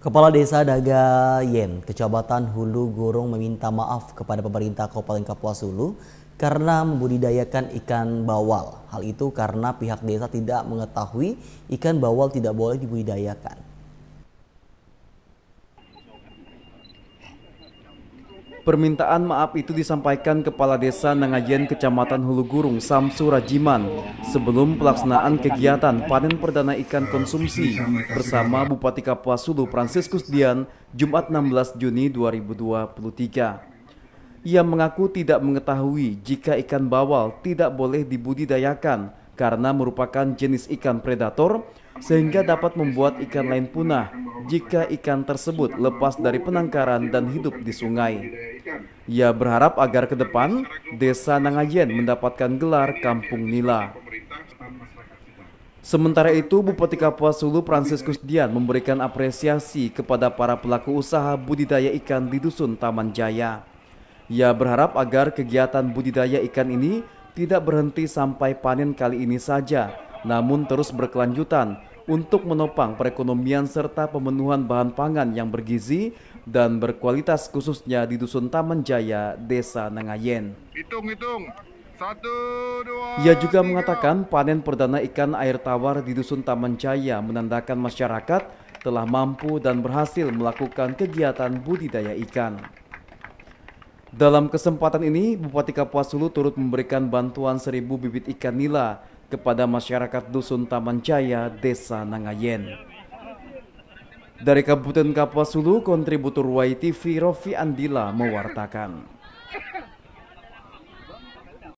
Kepala Desa Yen, Kecamatan Hulu Gorong meminta maaf kepada pemerintah Kabupaten Kapuas Hulu karena membudidayakan ikan bawal. Hal itu karena pihak desa tidak mengetahui ikan bawal tidak boleh dibudidayakan. Permintaan maaf itu disampaikan Kepala Desa Nangajen Kecamatan Hulu Gurung Samsu Rajiman sebelum pelaksanaan kegiatan panen perdana ikan konsumsi bersama Bupati Kapuas Hulu Fransiskus Dian Jumat 16 Juni 2023. Ia mengaku tidak mengetahui jika ikan bawal tidak boleh dibudidayakan karena merupakan jenis ikan predator sehingga dapat membuat ikan lain punah jika ikan tersebut lepas dari penangkaran dan hidup di sungai. Ia berharap agar ke depan Desa Nangajen mendapatkan gelar Kampung Nila. Sementara itu, Bupati Kapuas Hulu Franciscus Dian memberikan apresiasi kepada para pelaku usaha budidaya ikan di Dusun Taman Jaya. Ia berharap agar kegiatan budidaya ikan ini tidak berhenti sampai panen kali ini saja, namun terus berkelanjutan untuk menopang perekonomian serta pemenuhan bahan pangan yang bergizi dan berkualitas khususnya di Dusun Taman Jaya, Desa Nengayen. Hitung-hitung, satu, dua, Ia juga tiga. mengatakan panen perdana ikan air tawar di Dusun Taman Jaya menandakan masyarakat telah mampu dan berhasil melakukan kegiatan budidaya ikan. Dalam kesempatan ini, Bupati Kapuas Hulu turut memberikan bantuan seribu bibit ikan nila kepada masyarakat Dusun Taman Jaya, Desa Nangayen. Dari Kabupaten Kapuas Hulu, kontributor YTV Rofi Andila mewartakan.